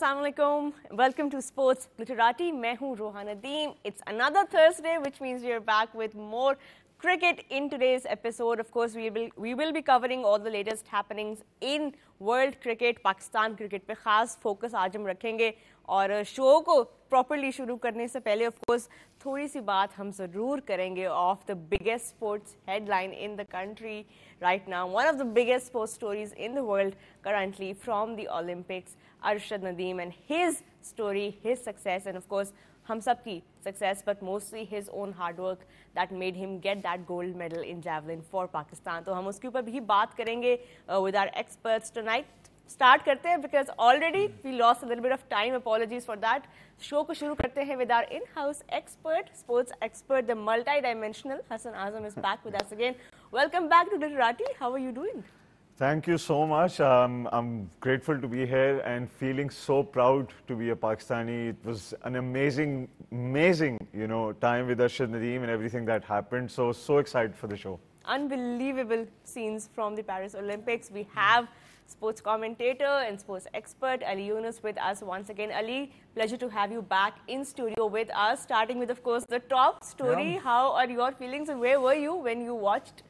Assalamualaikum. Welcome to Sports Literati. मैं हूँ Rohan It's another Thursday, which means we are back with more cricket in today's episode. Of course, we will we will be covering all the latest happenings in world cricket, Pakistan cricket पे खास focus आज हम रखेंगे और show को properly शुरू करने से पहले ऑफ कोर्स थोड़ी सी बात हम ज़रूर करेंगे of the biggest sports headline in the country right now one of the biggest sports stories in the world currently from the Olympics Arshad Nadim and his story, his success, and of course, Hamsapki success, but mostly his own hard work that made him get that gold medal in javelin for Pakistan. So, we will talk with our experts tonight. Start karte because already we lost a little bit of time. Apologies for that. Show ko shuru karte with our in house expert, sports expert, the multi dimensional Hasan Azam is back with us again. Welcome back to Dilrati. How are you doing? Thank you so much. Um, I'm grateful to be here and feeling so proud to be a Pakistani. It was an amazing, amazing, you know, time with Arshad Nadeem and everything that happened. So, so excited for the show. Unbelievable scenes from the Paris Olympics. We have sports commentator and sports expert Ali Yunus with us once again. Ali, pleasure to have you back in studio with us. Starting with, of course, the top story. Yeah. How are your feelings and where were you when you watched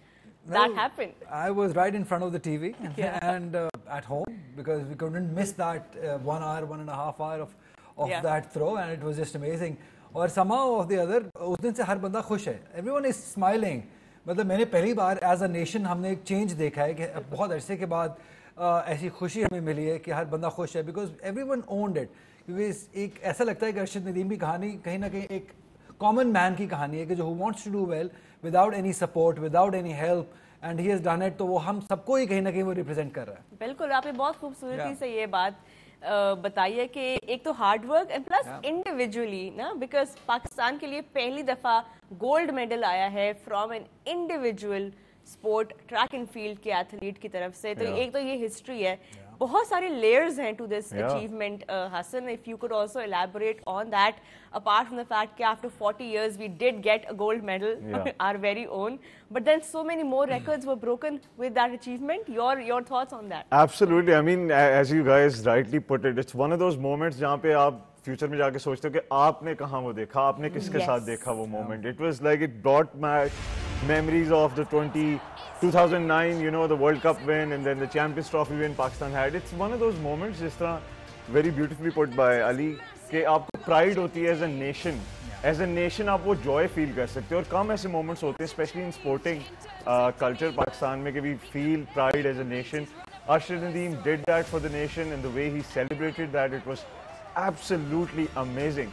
that happened? I was right in front of the TV yeah. and uh, at home because we couldn't miss that uh, one hour, one and a half hour of, of yeah. that throw, and it was just amazing. और somehow or the other, उस दिन से हर बंदा खुश है every one is smiling मतलब मैंने पहली बार एज a नेशन हमने एक चेंज देखा है कि बहुत अरसे के बाद आ, ऐसी खुशी हमें मिली है कि हर बंदा खुश है because everyone owned it क्योंकि एक ऐसा लगता है कि अर्शद नदीम की कहानी कहीं ना कहीं एक कॉमन मैन की कहानी है कि जो who wants to do well without any support without any help and he has done it तो वो हम सबको ही कहीं ना कहीं वो रिप्रेजेंट कर रहा है बिल्कुल आपने बहुत खूबसूरती yeah. से ये बात बताइए कि एक तो hard work and plus individually ना बिकॉज पाकिस्तान के लिए पहली दफा गोल्ड मेडल आया है from an individual sport track and field के एथलीट की तरफ से तो yeah. एक तो ये हिस्ट्री है yeah. बहुत सारे लेयर्स हैं to this achievement, uh, Hassan. If you could also elaborate on that apart from the fact that after 40 years we did get a gold medal our very own but then so many more records were broken with that achievement your your thoughts on that absolutely i mean as you guys rightly put it it's one of those moments jahan pe aap future में जाके सोचते हो कि आपने कहाँ वो देखा आपने किसके yes. साथ देखा वो moment it was like it brought my memories of the 20 2009, you know, the World Cup win and then the Champions Trophy win Pakistan had. It's one of those moments, जिस तरह very beautifully put by Ali, कि आपको pride hoti है as a nation. As a nation आप वो joy feel kar sakte. हो और कम ऐसे moments hote, हैं especially in sporting uh, culture Pakistan, mein, ke we feel pride as a nation. Arshad Nadeem did that for the nation and the way he celebrated that it was absolutely amazing.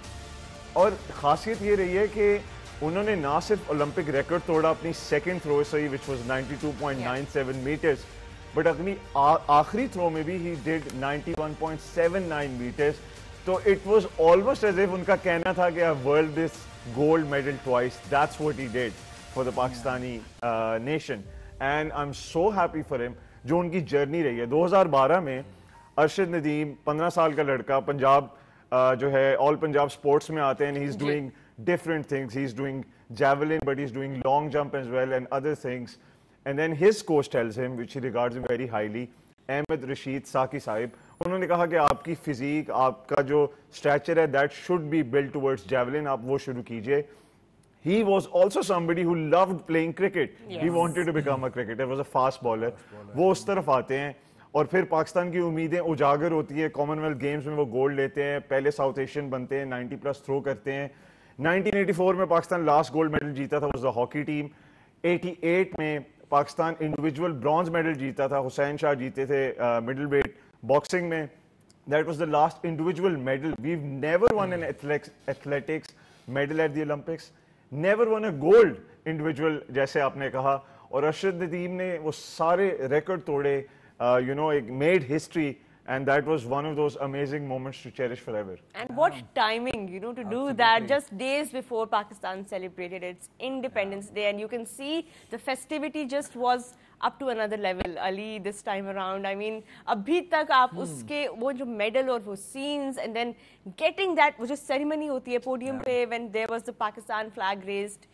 और खासियत ये रही है कि उन्होंने ना सिर्फ Olympic record तोड़ा अपनी सेकेंड थ्रो से ही विच वाज 92.97 मीटर्स बट अपनी आखिरी थ्रो में भी ही डिड 91.79 मीटर्स तो it was almost as if उनका कहना था कि I world this gold medal twice that's what he did for the Pakistani nation and I am so happy for him जो उनकी जर्नी रही है 2012 में अरशद नदीम 15 साल का लड़का पंजाब uh, जो है ऑल पंजाब स्पोर्ट्स में आते हैं he is doing different things. He's doing javelin, but he's doing long jump as well and other things. And then his coach tells him, which he regards him very highly, Ahmed Rashid Saki Sahib, उन्होंने कहा कि आपकी physique आपका जो structure है that should be build towards javelin आप वो शुरू कीजिए he was also somebody who loved playing cricket yes. he wanted to become a cricketer was a fast bowler वो उस तरफ आते हैं और फिर पाकिस्तान की उम्मीदें उजागर होती है कॉमनवेल्थ गेम्स में वो गोल्ड लेते हैं पहले साउथ एशियन बनते हैं 90 प्लस थ्रो करते हैं 1984 में पाकिस्तान लास्ट गोल्ड मेडल जीता था वॉज द हॉकी टीम 88 में पाकिस्तान इंडिविजुअल ब्रॉन्ज मेडल जीता था हुसैन शाह जीते थे मिडिल वेट बॉक्सिंग में that was the last individual medal we never won an athletics medal at the Olympics never won a gold individual जैसे आपने कहा और अरशद नदीम ने वो सारे रिकॉर्ड तोड़े यू uh, नो एक made history and that was one of those amazing moments to cherish forever. And yeah. what timing, you know, to Absolutely. do that just days before Pakistan celebrated its Independence yeah. Day, and you can see the festivity just was up to another level, Ali, this time around. I mean, अभी तक आप hmm. उसके वो जो medal और वो scenes and then getting that वो जो ceremony होती The podium yeah. when there was the Pakistan flag raised.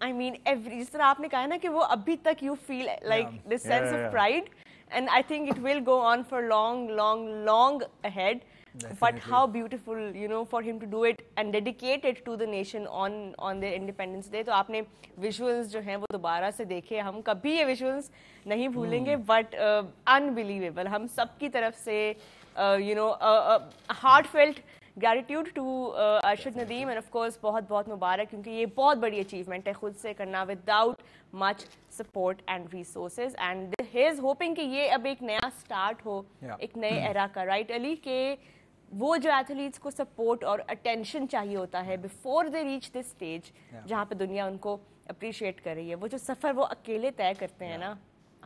I mean, every जिस तरह आपने कहा ना कि वो अभी you feel like yeah. this sense yeah, yeah, of pride and I think it will go on for long, long, long ahead. But how beautiful, you know, for him to do it and dedicate it to the nation on on their Independence Day. So you visuals, jo hai, wo dobara se dekhe. Hum kabhi ye visuals nahi hmm. bhulenge, but uh, unbelievable. Hum sab ki taraf se, you know, a, heartfelt gratitude to uh, Arshad and of course, bahut bahut mubarak, kyunki ye bahut badi achievement hai, khud se karna without much support and resources. And his hoping कि ये अब एक नया start हो yeah. एक नए era का right Ali के वो जो एथलीट्स को सपोर्ट और अटेंशन चाहिए होता है before they reach this stage जहाँ पे दुनिया उनको अप्रिशिएट कर रही है वो जो सफ़र वो अकेले तय करते yeah. हैं ना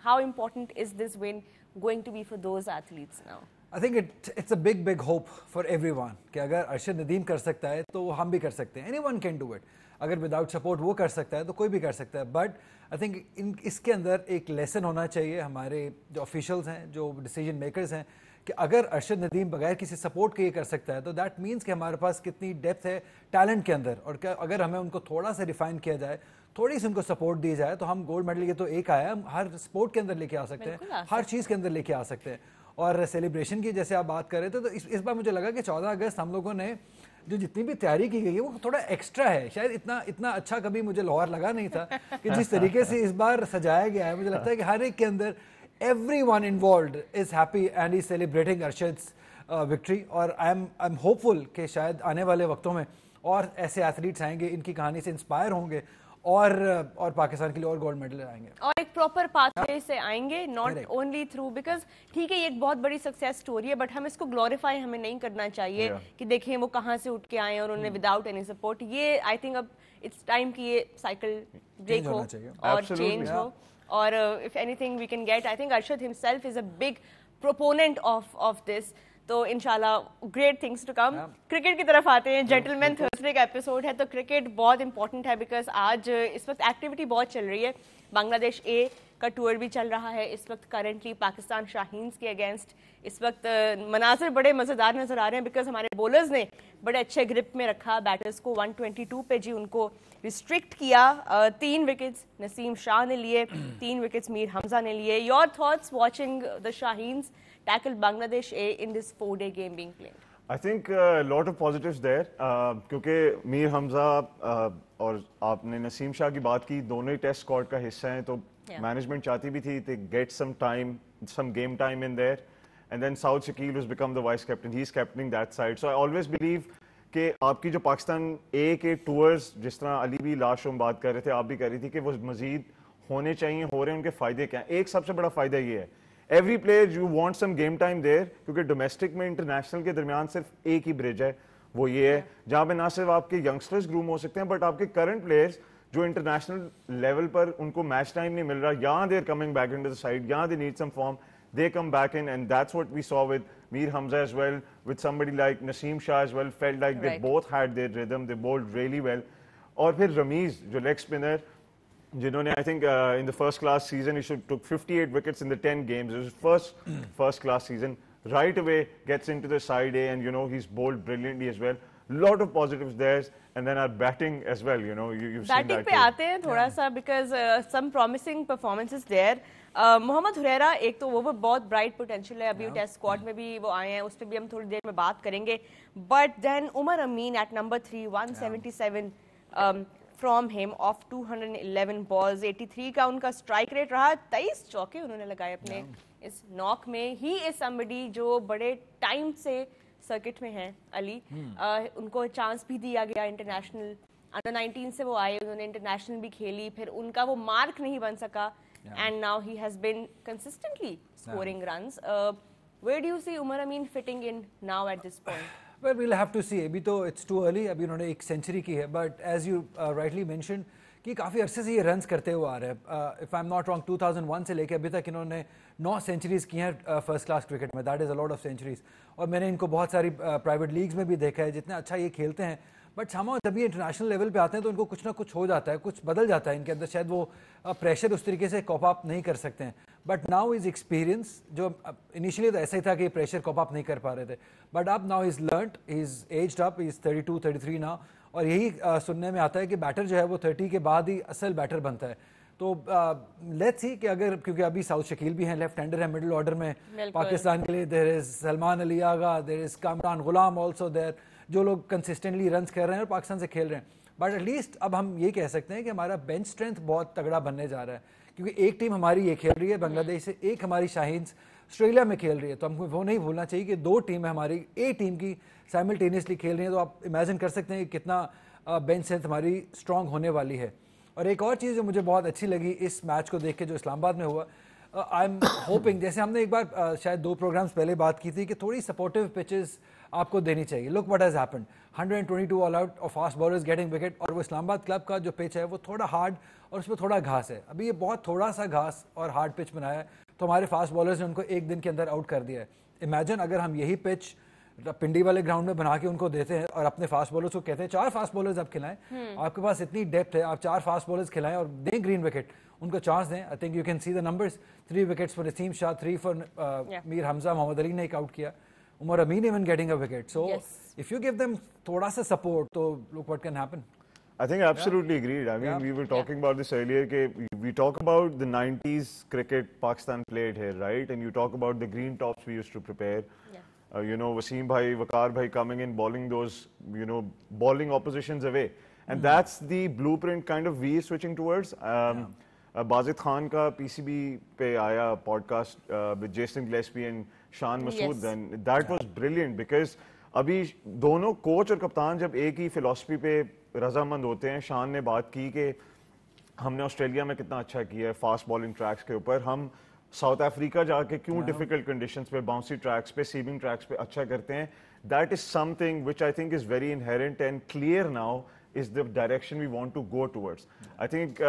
how important is this win going to be for those athletes now? I think it, it's a big, big hope for everyone. कि अगर अर्शद नदीम कर सकता है तो हम भी कर सकते हैं. Anyone can do it अगर विदाउट सपोर्ट वो कर सकता है तो कोई भी कर सकता है बट आई थिंक इन इसके अंदर एक लेसन होना चाहिए हमारे जो ऑफिशल्स हैं जो डिसीजन मेकर्स हैं कि अगर अरशद नदीम बगैर किसी सपोर्ट के ये कर सकता है तो दैट मीन्स कि हमारे पास कितनी डेप्थ है टैलेंट के अंदर और क्या अगर हमें उनको थोड़ा सा रिफाइन किया जाए थोड़ी सी उनको सपोर्ट दी जाए तो हम गोल्ड मेडल ये तो एक आया हम हर स्पोर्ट के अंदर लेके आ सकते हैं हर चीज़ के अंदर लेके आ सकते हैं और सेलिब्रेशन की जैसे आप बात कर रहे थे तो इस इस बार मुझे लगा कि चौदह अगस्त हम लोगों ने जो जितनी भी तैयारी की गई है वो थोड़ा एक्स्ट्रा है शायद इतना इतना अच्छा कभी मुझे लाहौर लगा नहीं था कि जिस तरीके से इस बार सजाया गया है मुझे लगता है कि हर एक के अंदर everyone involve is happy and is celebrating Arshad's victory और I am I am hopeful कि शायद आने वाले वक्तों में और ऐसे एथलीट्स आएंगे इनकी कहानी से इंस्पायर होंगे और और पाकिस्तान के लिए और गोल्ड मेडल आएंगे और एक प्रॉपर पाथवे से आएंगे नॉट ओनली थ्रू बिकॉज ठीक है ये एक बहुत बड़ी सक्सेस स्टोरी है बट हम इसको ग्लोरीफाई हमें नहीं करना चाहिए कि देखें वो कहाँ से उठ के आए और उन्हें विदाउट एनी सपोर्ट ये आई थिंक अब इट्स टाइम की ये साइकिल ब्रेक हो और चेंज हो और if anything we can get I think Arshad himself is a big proponent of of this तो in great things to come cricket की तरफ आते हैं जेंटलमैन हाँ, थर्सडे का एपिसोड है तो क्रिकेट बहुत इंपॉर्टेंट है बिकॉज आज इस वक्त एक्टिविटी बहुत चल रही है बांग्लादेश ए का टूर भी चल रहा है इस वक्त करेंटली पाकिस्तान शाहीन्स के अगेंस्ट इस वक्त मनाजर बड़े मज़ेदार नज़र आ रहे हैं बिकॉज हमारे बोलर्स ने बड़े अच्छे ग्रिप में रखा बैटर्स को 122 पे जी उनको रिस्ट्रिक्ट किया तीन विकेट्स नसीम शाह ने लिए तीन विकेट्स मीर हमजा ने लिए your thoughts watching the Shaheens tackled Bangladesh A in this four-day game being played? I think a uh, lot of positives there uh, Mir Hamza Hamza uh, और आपने नसीम शाह की बात की दोनों ही टेस्ट का हिस्सा हैं तो मैनेजमेंट yeah. चाहती भी थी they get some time some game time in there and then Saud Shakeel has become the vice captain he is captaining that side so I always believe कि आपकी जो पाकिस्तान ए के टूर्स जिस तरह अली भी लाश में बात कर रहे थे आप भी कह रही थी कि वो मज़ीद होने चाहिए हो रहे हैं उनके फ़ायदे क्या हैं एक सबसे बड़ा फ़ायदा ये है every player you want some game time there क्योंकि डोमेस्टिक में इंटरनेशनल के दरमियान सिर्फ एक ही ब्रिज है वो ये है जहाँ पे ना सिर्फ आपके यंगस्टर्स ग्रूम हो सकते हैं बट आपके करंट प्लेयर्स जो इंटरनेशनल लेवल पर उनको मैच टाइम नहीं मिल रहा यहाँ there coming back in the side यहाँ they need some form they come back in and that's what we saw with Mir Hamza as well with Sami like Naseem Shah as well felt like they both had their rhythm they they really well और फिर रमीज जो leg spinner Jindone, I think uh, in the first class season, he took 58 wickets in the 10 games. It was first first class season. Right away gets into the side A, and you know he's bowled brilliantly as well. lot of positives there and then our batting as well you know you, you've batting seen that pe aate hain because uh, some promising performances there Mohammad Huraira एक तो वो भी बहुत bright potential है अभी test squad में भी वो आए हैं उस पर भी हम थोड़ी देर में बात करेंगे but then Umar Amin at number three 177 from him off 211 balls 83 का उनका स्ट्राइक रेट रहा 23 चौके उन्होंने लगाए अपने yeah. इस नॉक में ही इज समबडी जो बड़े टाइम से सर्किट में हैं अली hmm. आ, उनको चांस भी दिया गया इंटरनेशनल अंडर 19 से वो आए उन्होंने इंटरनेशनल भी खेली फिर उनका वो मार्क नहीं बन सका and now he has been consistently scoring runs where do you see Umar Amin fitting in now at this point well we'll have to see अभी तो इट्स टू अर्ली अभी उन्होंने एक सेंचुरी की है but as you rightly mention कि काफ़ी अरसे से ये रन करते हुए आ रहे हैं if I am not wrong 2001 से लेकर अभी तक इन्होंने नौ सेंचुरीज़ की हैं फर्स्ट क्लास क्रिकेट में that is a of centuries और मैंने इनको बहुत सारी प्राइवेट uh, लीग्स में भी देखा है जितना अच्छा ये खेलते हैं बट सामा जब ये इंटरनेशनल लेवल पे आते हैं तो इनको कुछ ना कुछ हो जाता है कुछ बदल जाता है इनके अंदर शायद वो प्रेशर uh, उस तरीके से कॉप अप नहीं कर सकते हैं बट नाउ इज एक्सपीरियंस जो इनिशियली तो ऐसा ही था कि प्रेशर कॉप अप नहीं कर पा रहे थे बट अब now is learn is age up is thirty two thirty three ना और यही uh, सुनने में आता है कि बैटर जो है वो थर्टी के बाद ही असल बैटर बनता है तो लेट्स uh, ही कि अगर क्योंकि अभी साउथ शकील भी हैं लेफ्ट हैंडर है मिडिल ऑर्डर में पाकिस्तान के लिए there is Salman Ali Agha there is Kamran Ghulam also there जो लोग कंसिस्टेंटली रन कर रहे हैं और पाकिस्तान से खेल रहे हैं बट एटलीस्ट अब हम ये कह सकते हैं कि हमारा बेंच स्ट्रेंथ बहुत तगड़ा बनने जा रहा है क्योंकि एक टीम हमारी ये खेल रही है बांग्लादेश से एक हमारी शाहीन्स ऑस्ट्रेलिया में खेल रही है तो हमको वो नहीं भूलना चाहिए कि दो टीमें हमारी ए टीम की साइमल्टेनियसली खेल रही हैं तो आप इमेजिन कर सकते हैं कि कितना बेंच स्ट्रेंथ हमारी स्ट्रांग होने वाली है और एक और चीज़ जो मुझे बहुत अच्छी लगी इस मैच को देख के जो इस्लामाबाद में हुआ आई एम होपिंग जैसे हमने एक बार uh, शायद दो प्रोग्राम्स पहले बात की थी कि थोड़ी सपोर्टिव पिचेस आपको देनी चाहिए look what has happened 122 all out और फास्ट बॉलर्स गेटिंग विकेट और वो इस्लामाबाद क्लब का जो पिच है वो थोड़ा हार्ड और उसमें थोड़ा घास है अभी ये बहुत थोड़ा सा घास और हार्ड पिच बनाया है तो हमारे फास्ट बॉलर्स ने उनको एक दिन के अंदर आउट कर दिया है इमेजिन अगर हम यही पिच पिंडी वाले ग्राउंड में बना के उनको देते हैं और अपने फास्ट बॉलर्स को कहते हैं चार फास्ट बॉलर्स आप खिलाएं हम्म। आपके पास इतनी डेप्थ है आप चार फास्ट बॉलर्स खिलाएं और दें ग्रीन विकेट उनको चांस दें I think you can see the numbers three wickets for Naseem Shah three for Mir Hamza Mohammad Ali ने एक आउट किया Umar Amin even getting a wicket. So yes. if you give them thoda sa support, so look what can happen. I think I absolutely yeah. agreed. I mean, yeah. we were talking yeah. about this earlier. We talk about the 90s cricket Pakistan played here, right? And you talk about the green tops we used to prepare. Uh, you know, Wasim Bhai, Vakar Bhai coming in, bowling those, you know, bowling oppositions away. And mm. that's the blueprint kind of we're switching towards. Um, uh, Bazit Khan ka PCB pe aaya podcast uh, with Jason Gillespie and Shan Masood then that was brilliant because अभी दोनों coach और कप्तान जब एक ही philosophy पे रजामंद होते हैं शान ने बात की कि हमने ऑस्ट्रेलिया में कितना अच्छा किया है फास्ट बॉलिंग ट्रैक्स के ऊपर हम साउथ अफ्रीका जाके क्यों डिफिकल्ट कंडीशंस पे बाउंसी ट्रैक्स पे सीविंग ट्रैक्स पे अच्छा करते हैं that is something which I think is very inherent and clear now is the direction we want to go towards I think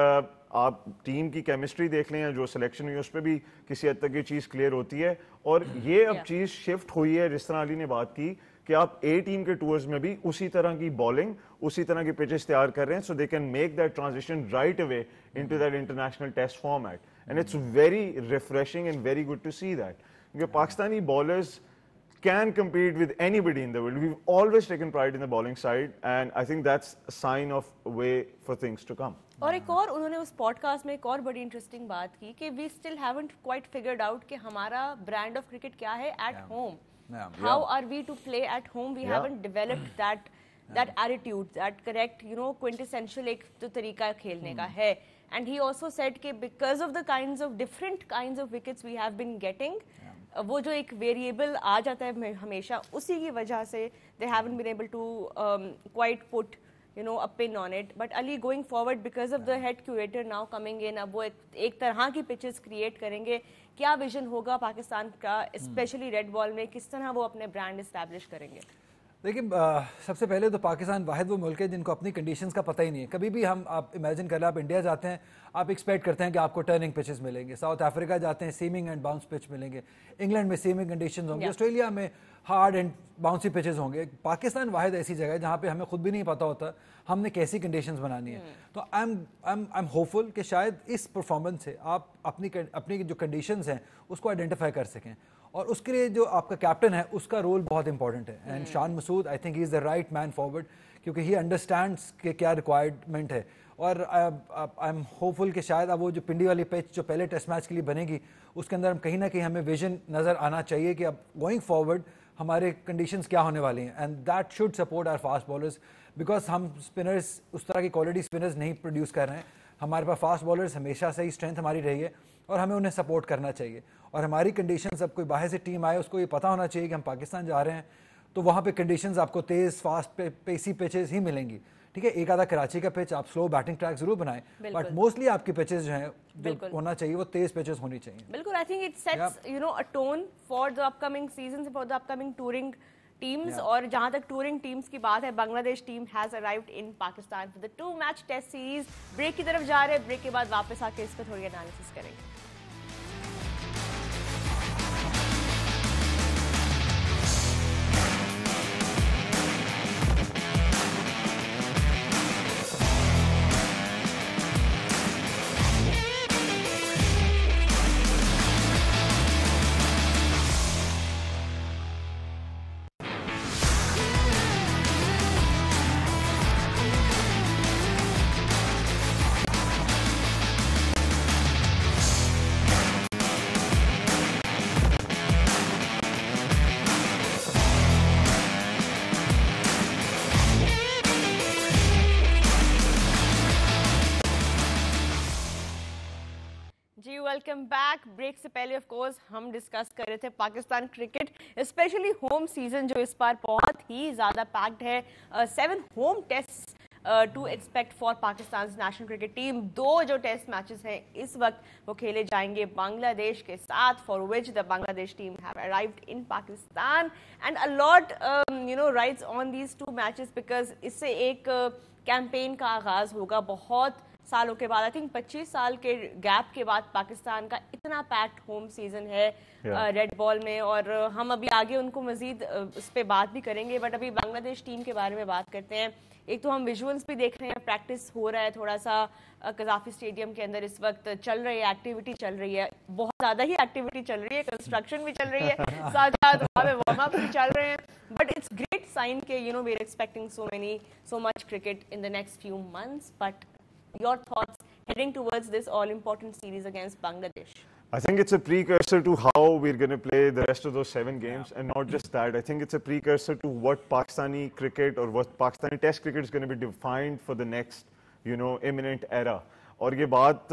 आप टीम की केमिस्ट्री देख लें या जो सिलेक्शन हुई उस पर भी किसी हद तक ये चीज़ क्लियर होती है और ये अब चीज़ शिफ्ट हुई है जिस तरह अली ने बात की कि आप ए टीम के टूर्स में भी उसी तरह की बॉलिंग उसी तरह की पिचेस तैयार कर रहे हैं so they can make that transition right away into that international test format and it's very refreshing and very good to see that क्योंकि Pakistani bowlers can compete with anybody in the world we always taken pride in the bowling side and I think that's sign of way for things to come और एक और उन्होंने उस podcast में एक और बड़ी इंटरेस्टिंग बात की कि we still haven't quite figured out कि हमारा ब्रांड ऑफ क्रिकेट क्या है at home how are we to play at home we haven't developed that that attitude that correct you know quintessential एक जो तो तरीका खेलने का hmm. है एंड ही ऑल्सो सेट कि because of the kind of different kinds of wickets we have been getting वो जो एक वेरिएबल आ जाता है हमेशा उसी की वजह से they haven't been able to quite put you know a pin on it but Ali going forward because of the head curator now coming in अब वो एक, एक तरह की पिक्चर्स क्रिएट करेंगे क्या विजन होगा पाकिस्तान का स्पेशली रेड बॉल में किस तरह वो अपने ब्रांड इस्टेब्लिश करेंगे देखिए सबसे पहले तो पाकिस्तान वाहिद वो मुल्क है जिनको अपनी कंडीशंस का पता ही नहीं है कभी भी हम आप इमेजिन कर लें आप इंडिया जाते हैं आप एक्सपेक्ट करते हैं कि आपको टर्निंग पिचेस मिलेंगे साउथ अफ्रीका जाते हैं सीमिंग एंड बाउंस पिच मिलेंगे इंग्लैंड में सीमिंग कंडीशन होंगे ऑस्ट्रेलिया में हार्ड एंड बाउंसी पिचेस होंगे पाकिस्तान वाहिद ऐसी जगह है जहाँ पर हमें खुद भी नहीं पता होता हमने कैसी कंडीशन बनानी है hmm. तो I am I am I am hopeful कि शायद इस परफॉर्मेंस से आप अपनी अपनी जो कंडीशन हैं उसको आइडेंटिफाई कर सकें और उसके लिए जो आपका कैप्टन है उसका रोल बहुत इंपॉर्टेंट है and Shan Masood I think he is the right man forward क्योंकि ही अंडरस्टैंड के क्या रिक्वायरमेंट है और आई एम होपफुल कि शायद अब वो जो पिंडी वाली पिच जो पहले टेस्ट मैच के लिए बनेगी उसके अंदर हम कहीं ना कहीं हमें विजन नज़र आना चाहिए कि अब गोइंग फॉरवर्ड हमारे कंडीशंस क्या होने वाली हैं and that should support our fast bowlers because हम स्पिनर्स उस तरह की क्वालिटी स्पिनर्स नहीं प्रोड्यूस कर रहे हैं हमारे पास फास्ट बॉलर्स हमेशा से ही स्ट्रेंथ हमारी रही है और हमें उन्हें सपोर्ट करना चाहिए और हमारी कंडीशन अब कोई बाहर से टीम आए उसको ये पता होना चाहिए कि हम पाकिस्तान जा रहे हैं तो वहाँ पे कंडीशंस आपको तेज़ फास्ट पे, पेसी पिचेस ही मिलेंगी ठीक है एक आधा कराची का पिच आप स्लो बैटिंग ट्रैक जरूर बनाएं बट मोस्टली आपकी पिचेस जो है होना चाहिए वो तेज पिचेस होनी चाहिए बिल्कुल I think it sets you know a tone for the upcoming season for the upcoming touring teams yeah. और जहां तक टूरिंग टीम्स की बात है Bangladesh team has arrived in Pakistan for the two match test series break की तरफ जा रहे हैं ब्रेक के बाद वापस आके इस पर थोड़ी एनालिसिस करेंगे ब्रेक से पहले ऑफ कोर्स हम डिस्कस कर रहे थे Pakistan cricket specially home season जो इस बार बहुत ही ज़्यादा पैक्ड है seven home test to expect for Pakistan national cricket team दो जो टेस्ट मैचेस हैं इस वक्त वो खेले जाएंगे बांग्लादेश के साथ for which the Bangladesh team have arrived in Pakistan and a lot you know rights on these two matches because इससे एक कैंपेन uh, का आगाज़ होगा बहुत सालों के बाद आई थिंक 25 साल के गैप के बाद पाकिस्तान का इतना पैक्ड होम सीजन है रेड yeah. बॉल में और हम अभी आगे उनको मजीद उस पर बात भी करेंगे बट अभी बांग्लादेश टीम के बारे में बात करते हैं एक तो हम विजुअल्स भी देख रहे हैं प्रैक्टिस हो रहा है थोड़ा सा कजाफी स्टेडियम के अंदर इस वक्त चल रही है एक्टिविटी चल रही है बहुत ज़्यादा ही एक्टिविटी चल रही है कंस्ट्रक्शन भी चल रही है साथ साथ वहाँ पे वार्म अप भी चल रहे हैं बट इट्स ग्रेट साइन के you know we are expecting so many so much cricket in the next few months but your thoughts heading towards this all-important series against Bangladesh? I think it's a precursor to how we're going to play the rest of those seven games. Yeah. And not just that, I think it's a precursor to what Pakistani cricket or what Pakistani test cricket is going to be defined for the next, you know, imminent era. और ये बात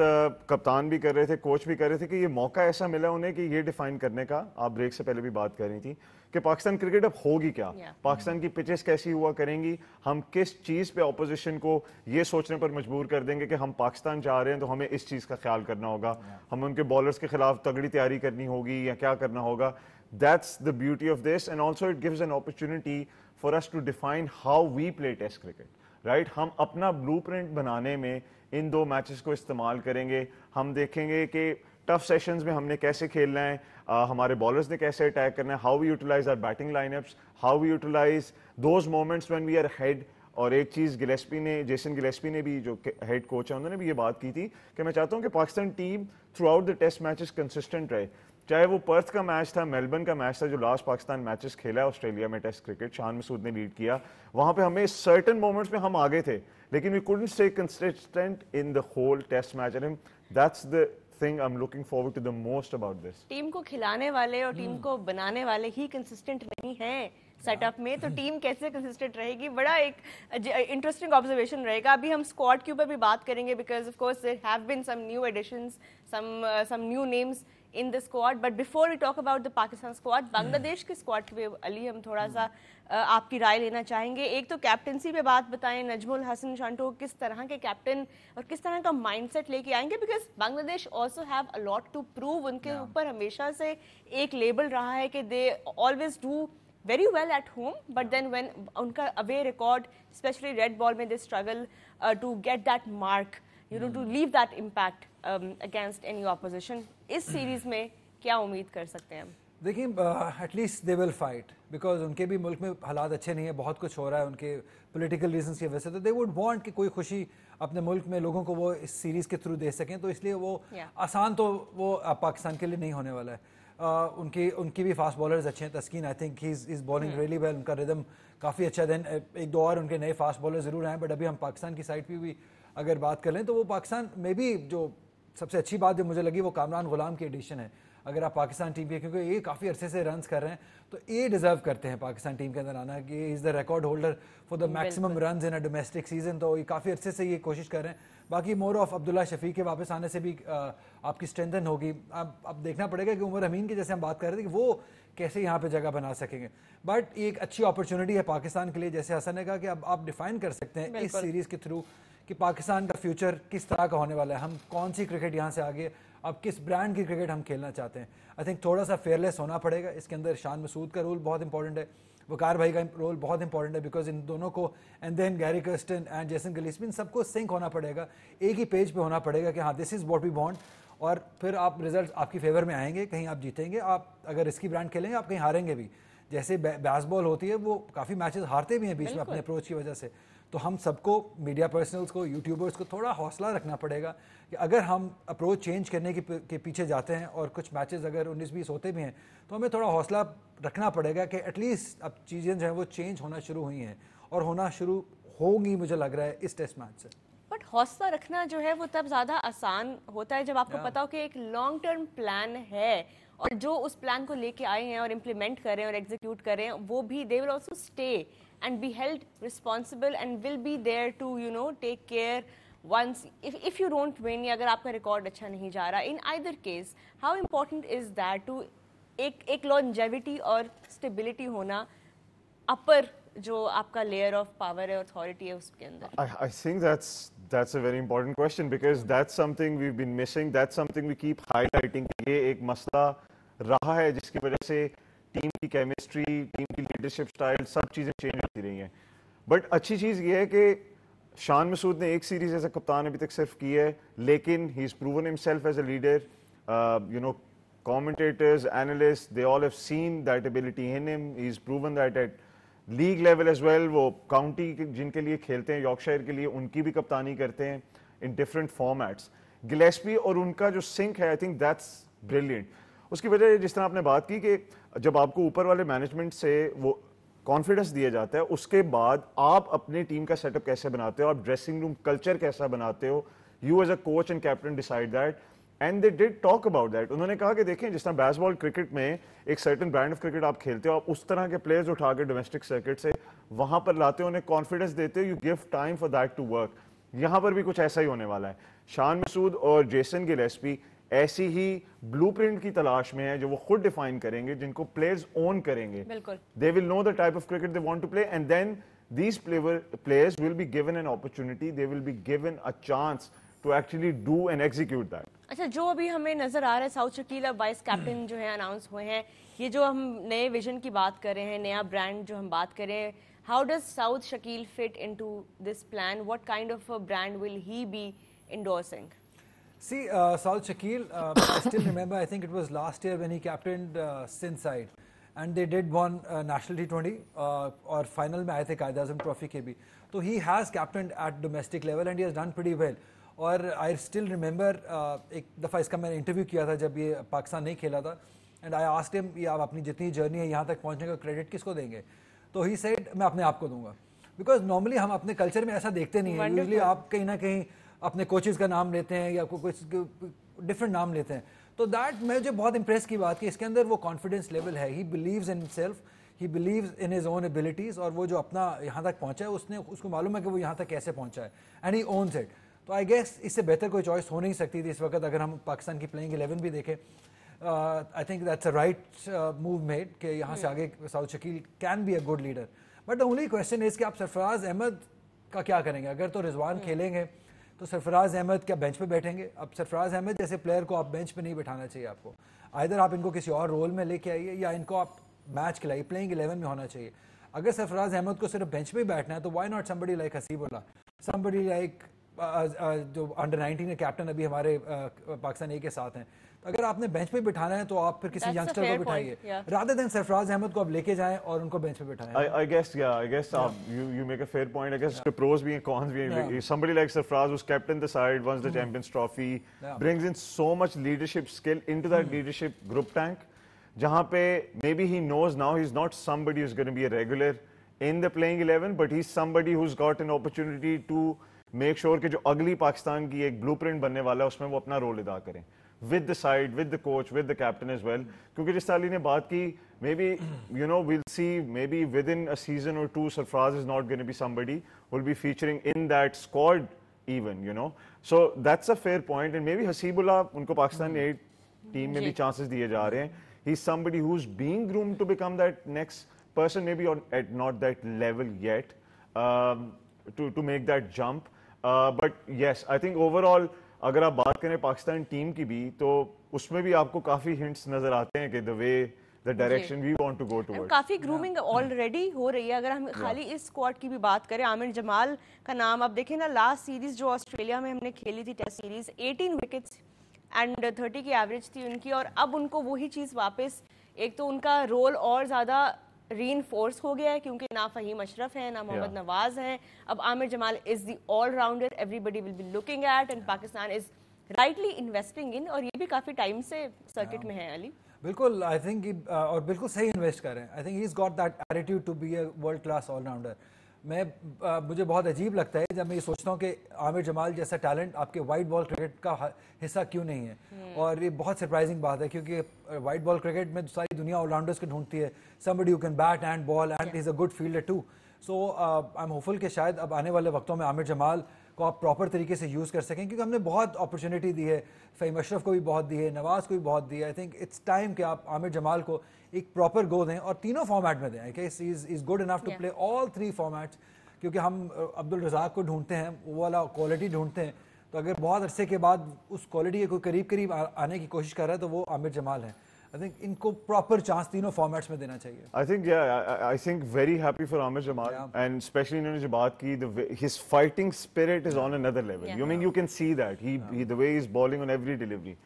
कप्तान भी कर रहे थे coach भी कर रहे थे कि ये मौका ऐसा मिला उन्हें कि ये डिफाइन करने का आप ब्रेक से पहले भी बात कर रही थी कि पाकिस्तान क्रिकेट अब होगी क्या yeah. पाकिस्तान की पिचेस कैसी हुआ करेंगी हम किस चीज़ पे ऑपोजिशन को ये सोचने पर मजबूर कर देंगे कि हम पाकिस्तान जा रहे हैं तो हमें इस चीज़ का ख्याल करना होगा yeah. हमें उनके बॉलर्स के खिलाफ तगड़ी तैयारी करनी होगी या क्या करना होगा that's the beauty of this and also it gives an opportunity for us to define how we play test cricket right हम अपना ब्लू बनाने में इन दो मैचेस को इस्तेमाल करेंगे हम देखेंगे कि टफ सेशंस में हमने कैसे खेलना है आ, हमारे बॉलर्स ने कैसे अटैक करना है how we utilise our batting lineups how we utilise those moments when we are head और एक चीज़ गिलेस्पी ने जेसन गिलेस्पी ने भी जो हेड कोच है उन्होंने भी ये बात की थी कि मैं चाहता हूँ कि Pakistan team throughout the test matches consistent रहे चाहे वो पर्थ का मैच था मेलबर्न का मैच था जो लास्ट पाकिस्तान मैचेस खेला है ऑस्ट्रेलिया में टेस्ट क्रिकेट शान मसूद ने लीड किया वहाँ पे हमें सर्टन मोमेंट्स में हम आगे थे लेकिन we couldn't stay consistent in the whole test match and that's the thing I am looking forward to the most about this team को खिलाने वाले और टीम को बनाने वाले ही कंसिस्टेंट नहीं हैं सेटअप में तो टीम कैसे कंसिस्टेंट रहेगी बड़ा एक इंटरेस्टिंग ऑब्जर्वेशन रहेगा अभी हम स्क्वाड के ऊपर भी बात करेंगे because of course there have been some new additions some some new names in the squad but before we talk about the Pakistan squad Bangladesh के स्क्वाड पे अली हम थोड़ा सा आपकी राय लेना चाहेंगे एक तो कैप्टनसी पे बात बताएं नजमुल हसन शांटो किस तरह के कैप्टन और किस तरह का माइंडसेट लेके आएंगे because Bangladesh also have a lot to prove उनके ऊपर हमेशा से एक लेबल रहा है कि they always do very well at home but then when उनका away record specially red ball में they struggle to get that mark you know to leave that impact against any opposition इस series में क्या उम्मीद कर सकते हैं हम देखिए at least they will fight because उनके भी मुल्क में हालात अच्छे नहीं है बहुत कुछ हो रहा है उनके पोलिटिकल रीजन की वजह से तो दे वुड वॉन्ट कि कोई खुशी अपने मुल्क में लोगों को वो इस सीरीज़ के थ्रू दे सकें तो इसलिए वो yeah. आसान तो वो पाकिस्तान के लिए नहीं होने वाला है uh, उनकी उनकी भी फास्ट बॉलर्स अच्छे हैं Taskin I think he is bowling really well उनका रिदम काफ़ी अच्छा दैन एक दो और उनके नए फास्ट बॉलर ज़रूर आए बट अभी हम पाकिस्तान की साइड पर भी अगर बात कर लें तो वो पाकिस्तान में भी जो सबसे अच्छी बात जो मुझे लगी वो कामरान गुलाम की एडिशन है अगर आप पाकिस्तान टीम के क्योंकि ये काफ़ी अरसे से रन कर रहे हैं तो ये डिज़र्व करते हैं पाकिस्तान टीम के अंदर आना कि is the record holder for the maximum run in a domestic season तो ये काफ़ी अरसे से ये कोशिश कर रहे हैं बाकी मोर ऑफ अब्दुल्ला शफी के वापस आने से भी आपकी स्ट्रेंथन होगी अब अब देखना पड़ेगा कि उमर अमीन की जैसे हम बात कर रहे थे कि वो कैसे यहाँ पे जगह बना सकेंगे बट एक अच्छी अपॉर्चुनिटी है पाकिस्तान के लिए जैसे हसन ने कहा कि अब आप डिफाइन कर सकते हैं इस सीरीज़ के थ्रू कि पाकिस्तान का फ्यूचर किस तरह का होने वाला है हम कौन सी क्रिकेट यहाँ से आगे अब किस ब्रांड की क्रिकेट हम खेलना चाहते हैं आई थिंक थोड़ा सा फेयरलेस होना पड़ेगा इसके अंदर शान मसूद का रोल बहुत इंपॉर्टेंट है वकार भाई का रोल बहुत इंपॉर्टेंट है बिकॉज इन दोनों को and then Gary Kirsten and Jason Gillespie इन सबको सिंक होना पड़ेगा एक ही पेज पे होना पड़ेगा कि हाँ this is what we bond और फिर आप रिजल्ट आपकी फेवर में आएंगे कहीं आप जीतेंगे आप अगर इसकी ब्रांड खेलेंगे आप कहीं हारेंगे भी जैसे बैसबॉल होती है वो काफ़ी मैचेस हारते भी हैं बीच में अपने अप्रोच की वजह से तो हम सबको मीडिया पर्सनल्स को यूट्यूबर्स को थोड़ा हौसला रखना पड़ेगा कि अगर हम अप्रोच चेंज करने के, के पीछे जाते हैं और कुछ मैचेस अगर 19-20 होते भी हैं तो हमें थोड़ा हौसला रखना पड़ेगा कि एटलीस्ट अब चीज़ें जो हैं वो चेंज होना शुरू हुई हैं और होना शुरू होंगी मुझे लग रहा है इस टेस्ट मैच से बट हौसला रखना जो है वो तब ज़्यादा आसान होता है जब आपको पता हो कि एक लॉन्ग टर्म प्लान है और जो उस प्लान को लेके आए हैं और इम्प्लीमेंट करें और एग्जीक्यूट करें वो भी they will also stay and be held responsible and will be there to you know take care once if you don't win या अगर आपका रिकॉर्ड अच्छा नहीं जा रहा in either case how important is that to एक एक लॉन्जेविटी और स्टेबिलिटी होना अपर जो आपका लेयर ऑफ पावर है अथॉरिटी है उसके अंदर I think that's that's a very important question because that's something we been missing that's something we keep highlighting ये एक मसला रहा है जिसकी वजह से टीम की केमिस्ट्री टीम की लीडरशिप स्टाइल सब चीज़ें चेंज होती रही हैं बट अच्छी चीज़ यह है कि शान मसूद ने एक सीरीज़ एज ए कप्तान अभी तक सिर्फ की है लेकिन he is proven self as a leader you know analyst they all have seen that ability in him he is proven that at league level as well वो काउंटी जिनके लिए खेलते हैं यॉर्कशायर के लिए उनकी भी कप्तानी करते हैं इन डिफरेंट फॉर्मेट्स गिलेस्पी और उनका जो सिंक है आई थिंक दैट्स ब्रिलियंट उसकी वजह जिस तरह आपने बात की कि जब आपको ऊपर वाले मैनेजमेंट से वो कॉन्फिडेंस दिया जाता है उसके बाद आप अपनी टीम का सेटअप कैसे बनाते हो आप ड्रेसिंग रूम कल्चर कैसा बनाते हो you as a coach and captain decide that and they did talk about that उन्होंने कहा कि देखें जिस तरह बैसबॉल क्रिकेट में एक सर्टन ब्रांड ऑफ क्रिकेट आप खेलते हो आप उस तरह के प्लेयर्स उठा के डोमेस्टिक सर्किट से वहां पर लाते हो उन्हें कॉन्फिडेंस देते हो you give time for that to work यहाँ पर भी कुछ ऐसा ही होने वाला है शान मसूद और जेसन गिलेस्पी ऐसी ही ब्लूप्रिंट की तलाश में है जो वो खुद डिफाइन करेंगे जिनको प्लेयर्स ओन करेंगे they will know the type of cricket they want to play and then these player, players will be given an opportunity they will be given a chance to actually do and execute that अच्छा जो अभी हमें नजर आ रहा है south Shakeel अब vice captain जो है अनाउंस हुए हैं ये जो हम नए विजन की बात कर रहे हैं नया ब्रांड जो हम बात कर रहे हैं how does Saud Shakeel fit into this plan what kind of brand will he be endorsing See, uh, Saul Shakil, uh, I still remember, I think it was last year when he captained uh, Sin side. And they did one uh, National T20 uh, or final में आए थे कायद आजम trophy के भी तो he has captain at domestic level and he has done pretty well और I still remember एक दफ़ा इसका मैंने इंटरव्यू किया था जब ये पाकिस्तान नहीं खेला था एंड आई आस्ट हिम ये आप अपनी जितनी जर्नी है यहाँ तक पहुँचने का क्रेडिट किसको देंगे तो ही सेड मैं अपने आप को दूंगा बिकॉज नॉर्मली हम अपने कल्चर में ऐसा देखते नहीं हैं यूजली आप कहीं ना कहीं अपने कोचेज का नाम लेते हैं या कुछ डिफरेंट नाम लेते हैं तो दैट मुझे बहुत इंप्रेस की बात की इसके अंदर वो कॉन्फिडेंस लेवल है he believes in self he believes in his own abilities और वो जो अपना यहाँ तक पहुँचा है उसने उसको मालूम है कि वो यहाँ तक कैसे पहुँचा है एंड ही ओन्स इट तो आई गेस इससे बेहतर कोई चॉइस हो नहीं सकती थी इस वक्त अगर हम पाकिस्तान की प्लेइंग इलेवन भी देखें I think that's a right move made कि यहाँ से आगे Saud Shakeel can be a good leader but the only question is कि आप सरफराज अहमद का क्या करेंगे अगर तो रिजवान hmm. खेलेंगे तो सरफराज अहमद क्या बेंच पे बैठेंगे अब सरफराज अहमद जैसे प्लेयर को आप बेंच पे नहीं बैठाना चाहिए आपको आइधर आप इनको किसी और रोल में लेके आइए या इनको आप मैच खिलाइए प्लेइंग इलेवन में होना चाहिए अगर सरफराज अहमद को सिर्फ बेंच पे बैठना है तो why not somebody like Haseebullah somebody like जो अंडर नाइनटीन के कैप्टन अभी हमारे uh, पाकिस्तान ए के साथ हैं अगर आपने बेंच पे बिठाना है तो आप फिर किसी यंगस्टर को बिठाइए रादर दिन सरफराज अहमद को आप लेके जाए और उनको बेंच पे बिठाएरशिप आई गेस या आई गेस आप यू यू hmm. hmm. पे maybe he knows now he is not somebody is going be a regular in the playing 11 but he is somebody who is got an opportunity to make sure कि जो अगली पाकिस्तान की एक blueprint बनने वाला है उसमें वो अपना रोल अदा करें with the side, with the coach, with the captain as well. Because जिस तरह ने बात maybe you know we'll see maybe within a season or two, Sarfraz is not going to be somebody who'll be featuring in that squad even, you know. So that's a fair point, and maybe Hasibullah, उनको Pakistan ए hmm. team maybe chances diye ja रहे He's somebody who's being groomed to become that next person, maybe on, at not that level yet, um, to to make that jump. Uh, but yes, I think overall. अगर आप बात करें Pakistan team की भी तो उसमें भी आपको काफ़ी हिंट्स नज़र आते हैं कि the way the direction we want to go to काफी ग्रूमिंग ऑलरेडी हो रही है अगर हम खाली इस स्क्वाड की भी बात करें आमिर जमाल का नाम आप देखें ना लास्ट सीरीज जो ऑस्ट्रेलिया में हमने खेली थी टेस्ट सीरीज 18 विकेट्स एंड 30 की एवरेज थी उनकी और अब उनको वही चीज़ वापस एक तो उनका रोल और ज़्यादा री हो गया है क्योंकि ना फ़हीम अशरफ हैं ना मोहम्मद yeah. नवाज हैं अब Aamir Jamal is the all rounder everybody will be looking at and Pakistan is rightly investing in और ये भी काफ़ी टाइम से सर्किट yeah. में है अली बिल्कुल आई थिंक uh, और बिल्कुल सही इन्वेस्ट कर रहे हैं I think he is got that attitude to be a world class allrounder मैं आ, मुझे बहुत अजीब लगता है जब मैं ये सोचता हूँ कि आमिर जमाल जैसा टैलेंट आपके वाइट बॉल क्रिकेट का हिस्सा क्यों नहीं है हम्म। और ये बहुत सरप्राइजिंग बात है क्योंकि वाइट बॉल क्रिकेट में सारी दुनिया ऑलराउंडर्स को ढूंढती है somebody you can bat and ball and is a good fielder too so I am hopeful कि शायद अब आने वाले वक्तों में आमिर जमाल को आप प्रॉपर तरीके से यूज़ कर सकें क्योंकि हमने बहुत अपॉर्चुनिटी दी है फ़हीम अशरफ को भी बहुत दी है नवाज़ को भी बहुत दी है आई थिंक इट्स टाइम कि आप आमिर जमाल को एक प्रॉपर गो दें और तीनों फॉर्मेट में दें कि is is good enough to play all three formats क्योंकि हम अब्दुल रजाक को ढूंढते हैं वो वाला क्वालिटी ढूंढते हैं तो अगर बहुत अरसे के बाद उस क्वालिटी के कोई करीब करीब आने की कोशिश कर रहा है तो वो आमिर जमाल है आई थिंक इनको प्रॉपर चांस तीनों फॉर्मेट्स में देना चाहिए I think I think very happy for Aamir Jamal and specially इन्होंने जो बात की his fighting spirit is on another level you mean you can see that he the way is bowling on every delivery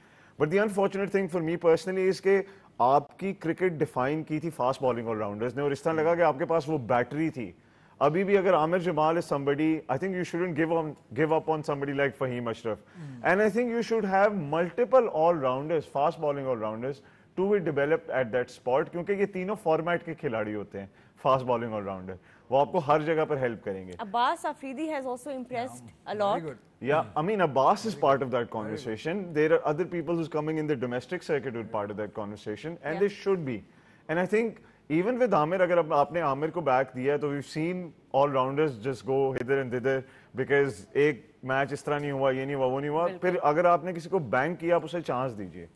but the unfortunate thing for me personally is के आपकी cricket define की थी fast bowling allrounders ने और इस तरह लगा कि आपके पास वो बैटरी थी अभी भी अगर Aamir Jamal is somebody I think you shouldn't give on give up on somebody like Faheem Ashraf and I think you should have multiple allrounders fast bowling allrounders to be develop at that spot क्योंकि ये तीनों format के खिलाड़ी होते हैं fast bowling allrounder वो आपको हर जगह पर हेल्प करेंगे Abbas Afridi has also impressed a lot या I mean Abbas is part of that conversation there are other people who coming in the domestic circuit will part of that conversation and they should be and I think even with Aamir अगर आपने आमिर को back दिया तो we seen allrounders just go hither and thither because एक match इस तरह नहीं हुआ ये नहीं हुआ वो नहीं हुआ फिर अगर आपने किसी को बैंक किया आप उसे चांस दीजिए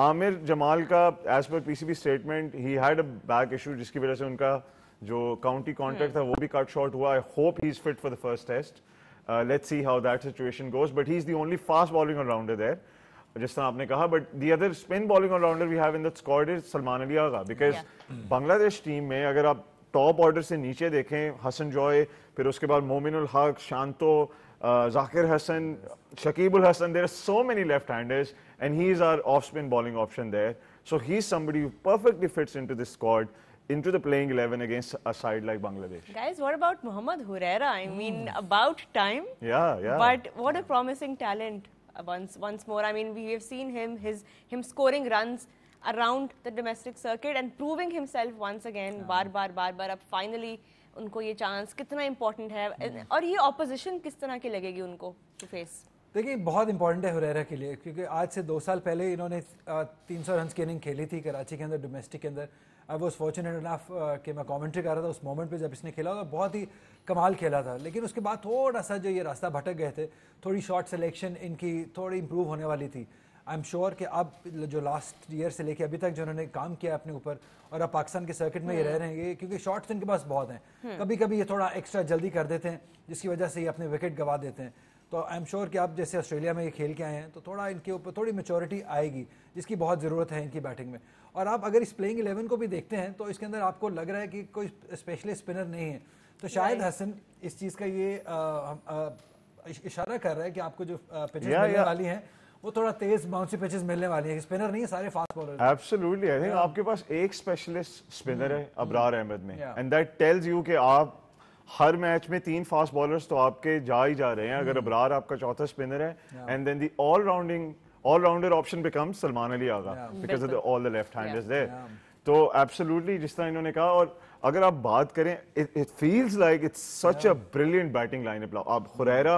आमिर जमाल का as per PCB statement he had a back issue जिसकी वजह से उनका जो काउंटी कॉन्ट्रैक्ट hmm. था वो भी कट शॉर्ट हुआ I hope he is fit for the first test let's see how that situation goes but he is the only fast bowling allrounder there जिस तरह आपने कहा but the other spin bowling allrounder we have in the squad is Salman Ali Agha because Bangladesh team में अगर आप top order से नीचे देखें हसन जॉय फिर उसके बाद मोमिन उल हक Shanto uh, Zakir Hassan, Shakibul Hassan. There are so many left-handers, and he's our off-spin bowling option there. So he's somebody who perfectly fits into this squad into the playing 11 against a side like Bangladesh. Guys, what about Mohammad Hurera? I hmm. mean, about time. Yeah, yeah. But what a promising talent uh, once once more. I mean, we have seen him his him scoring runs around the domestic circuit and proving himself once again, yeah. bar bar bar bar up finally उनको ये chance कितना important है hmm. और ये opposition किस तरह की लगेगी उनको टू फेस देखिए बहुत इंपॉर्टेंट है हुरैरा के लिए क्योंकि आज से दो साल पहले इन्होंने तीन सौ रन इनिंग खेली थी कराची के अंदर डोमेस्टिक के अंदर अब वो फॉर्चुनेट इनाफ के मैं कमेंट्री कर रहा था उस मोमेंट पे जब इसने खेला था बहुत ही कमाल खेला था लेकिन उसके बाद थोड़ा सा जो ये रास्ता भटक गए थे थोड़ी शॉर्ट सेलेक्शन इनकी थोड़ी इम्प्रूव होने वाली थी आई एम श्योर कि अब जो लास्ट ईयर से लेके अभी तक जो उन्होंने काम किया अपने ऊपर और अब पाकिस्तान के सर्किट में ये रह हम्म। रहे हैं क्योंकि शॉट्स इनके पास बहुत हैं हम्म। कभी कभी ये थोड़ा एक्स्ट्रा जल्दी कर देते हैं जिसकी वजह से ये अपने विकेट गवा देते हैं तो आई एम श्योर कि आप जैसे ऑस्ट्रेलिया में ये खेल के आए हैं तो थोड़ा इनके ऊपर थोड़ी मेचोरिटी आएगी जिसकी बहुत ज़रूरत है इनकी बैटिंग में और आप अगर इस प्लेइंग एलेवन को भी देखते हैं तो इसके अंदर आपको लग रहा है कि कोई स्पेशली स्पिनर नहीं है तो शायद हसन इस चीज़ का ये इशारा कर रहा है कि आपको जो पिचेस वाली हैं वो थोड़ा तेज बाउंसी पिचेस मिलने वाली है स्पिनर नहीं सारे fast bowler absolutely I think आपके पास एक स्पेशलिस्ट स्पिनर है mm-hmm. अबरार अहमद में एंड दैट टेल्स यू कि आप हर मैच में तीन फास्ट बॉलर्स तो आपके जा ही जा रहे हैं अगर mm-hmm. अबरार आपका चौथा स्पिनर है and then the all rounding all rounder option becomes Salman Ali Agha because of all the left hand is there तो एब्सोल्युटली जिस तरह इन्होंने कहा और अगर आप बात करें it feels like it's such a brilliant batting lineup आप mm-hmm. खुरैरा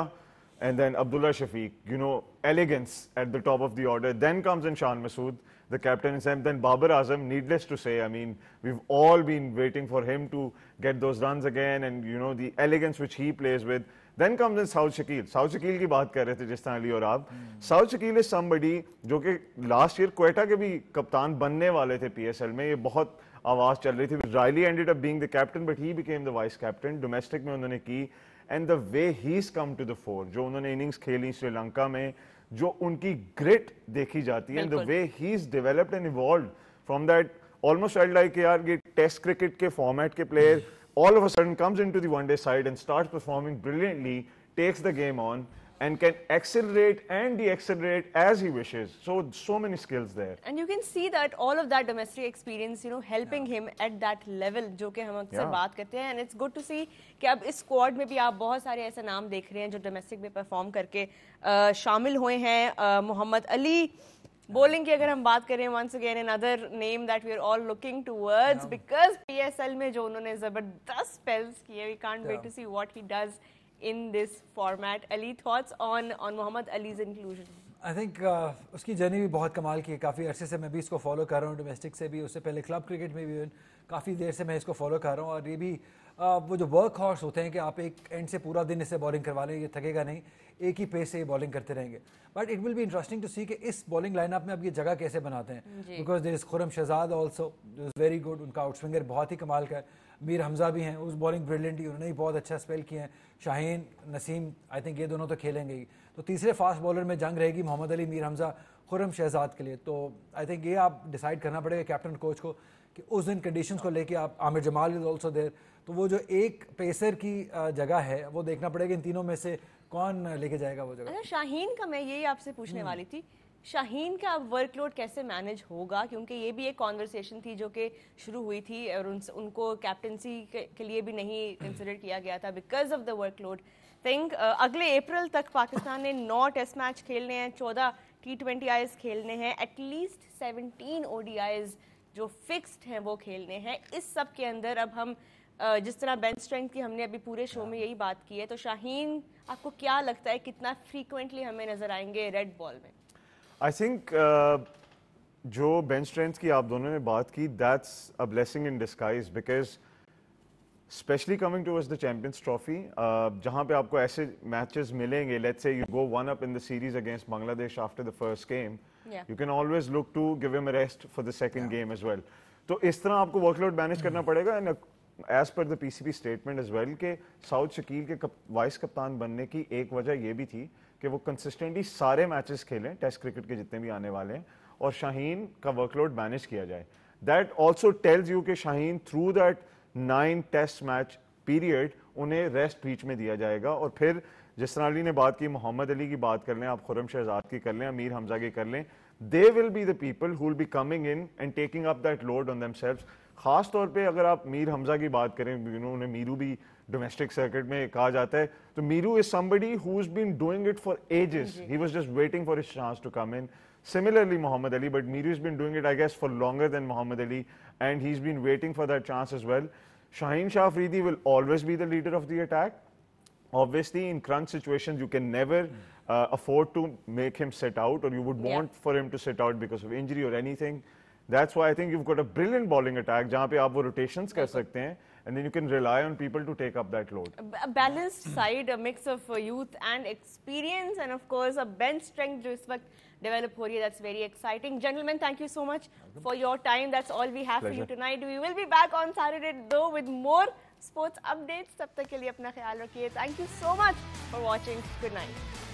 and then Abdullah Shafiq, you know, elegance at the top of the order. Then comes in Shan Masood, the captain, and then Babar Azam, needless to say, I mean, we've all been waiting for him to get those runs again and, you know, the elegance which he plays with. Then comes in Saud Shakil. Saud Shakil की बात कर the थे Ali aur Ali और आप south Shakeel is somebody जो कि last year Quetta के भी कप्तान बनने the थे पीएसएल में ये बहुत आवाज़ चल रही थी really ended up being the captain but he became the vice captain domestic में उन्होंने की and the way he is come to the fore जो उन्होंने इनिंग्स खेली श्रीलंका में जो उनकी ग्रिट देखी जाती है and the way he is developed and evolve from that almost I like यार ये टेस्ट क्रिकेट के फॉर्मेट के player all of a sudden comes into the one day side and starts performing brilliantly takes the game on and can accelerate and deaccelerate as he wishes. So, so many skills there. And you can see that all of that domestic experience, you know, helping yeah. him at that level, जो कि हम अक्सर बात करते हैं. And it's good to see कि अब इस squad में भी आप बहुत सारे ऐसे नाम देख रहे हैं जो domestic में perform करके शामिल हुए हैं. Muhammad Ali बॉलिंग की अगर हम बात करें once again another name that we are all looking towards because PSL में जो उन्होंने जबरदस्त स्पेल्स किए we can't wait to see what he does in this format. Ali, thoughts on on Muhammad Ali's inclusion? I think uh, उसकी journey भी बहुत कमाल की है काफ़ी अरसे से मैं भी इसको फॉलो कर रहा हूँ डोमेस्टिक से भी उससे पहले क्लब क्रिकेट में भी काफ़ी देर से मैं इसको फॉलो कर रहा हूँ और ये भी uh, वो जो वर्क हॉर्स होते हैं कि आप एक एंड से पूरा दिन इसे बॉलिंग करवा लें ये थकेगा नहीं एक ही पेस से ये बॉलिंग करते रहेंगे but it will be interesting to see कि इस बॉलिंग लाइनअप में अब ये जगह कैसे बनाते हैं because there is Khurram Shahzad also is very good उनका आउटस्विंगर बहुत ही कमाल का है मीर हमज़ा भी हैं उस बॉलिंग ब्रिलियंट ही उन्होंने भी बहुत अच्छा स्पेल किए हैं शाहीन नसीम आई थिंक ये दोनों तो खेलेंगे ही तो तीसरे फास्ट बॉलर में जंग रहेगी मोहम्मद अली मीर हमज़ा खुरम शहजाद के लिए तो आई थिंक ये आप डिसाइड करना पड़ेगा कैप्टन कोच को कि उस दिन कंडीशंस को लेके आप Aamir Jamal is also there तो वो जो एक पेसर की जगह है वो देखना पड़ेगा इन तीनों में से कौन लेके जाएगा वो जगह अच्छा, शाहीन का मैं यही आपसे पूछने हम्म। वाली थी शाहीन का अब वर्कलोड कैसे मैनेज होगा क्योंकि ये भी एक कॉन्वर्सेशन थी जो कि शुरू हुई थी और उन, उनको कैप्टनसी के, के लिए भी नहीं कंसिडर किया गया था because of the workload think अगले अप्रैल तक पाकिस्तान ने नौ टेस्ट मैच खेलने हैं चौदह टी ट्वेंटी आईज खेलने हैं एटलीस्ट सेवनटीन ओ डी जो फिक्स्ड हैं वो खेलने हैं इस सब के अंदर अब हम जिस तरह बेंच स्ट्रेंथ की हमने अभी पूरे शो में यही बात की है तो शाहीन आपको क्या लगता है कितना फ्रीक्वेंटली हमें नजर आएंगे रेड बॉल में आई थिंक uh, जो बेंच स्ट्रेंथ की आप दोनों ने बात की that's a blessing in डिस्काइज because specially coming towards the champions trophy जहां पे आपको ऐसे मैचेस मिलेंगे let's say you go one up in the series against Bangladesh after the first game you can always look to give am rest for the second game as well तो इस तरह आपको workload manage करना mm-hmm. पड़ेगा and as per the P statement as well के साउथ शकील के vice कप्तान बनने की एक वजह यह भी थी कि वो कंसिस्टेंटली सारे मैचेस खेलें टेस्ट क्रिकेट के जितने भी आने वाले हैं और शाहीन का वर्कलोड मैनेज किया जाए दैट ऑल्सो टेल्स यू कि Shaheen through that nine test match period उन्हें रेस्ट बीच में दिया जाएगा और फिर जिस तरह अली ने बात की मोहम्मद अली की बात कर लें आप खुरम शहजाद की कर लें अमीर हमजा की कर लें they will be the people who will be coming in and taking up that load on themselves खास तौर पे अगर आप मीर हमजा की बात करें उन्होंने मीरू भी डोमेस्टिक सर्किट में कहा जाता है तो मीरू is somebody who is been doing it for ages he was just waiting for his chance to come in similarly Muhammad Ali, but Miru has been doing it, I guess, for longer than Muhammad Ali, and he's been waiting for that chance as well. Shaheen Shah Afridi will always be the leader of the attack. Obviously, in crunch situations, you can never uh, afford to make him sit out, or you would want yeah. for him to sit out because of injury or anything. That's why I think you've got a brilliant bowling attack, जहाँ पे आप वो rotations कर सकते हैं. and then you can rely on people to take up that load. A balanced side, a mix of uh, youth and experience, and of course, a bench strength respect develop for you. That's very exciting. Gentlemen, thank you so much for your time. That's all we have Pleasure. for you tonight. We will be back on Saturday though with more sports updates. Thank you so much for watching. Good night.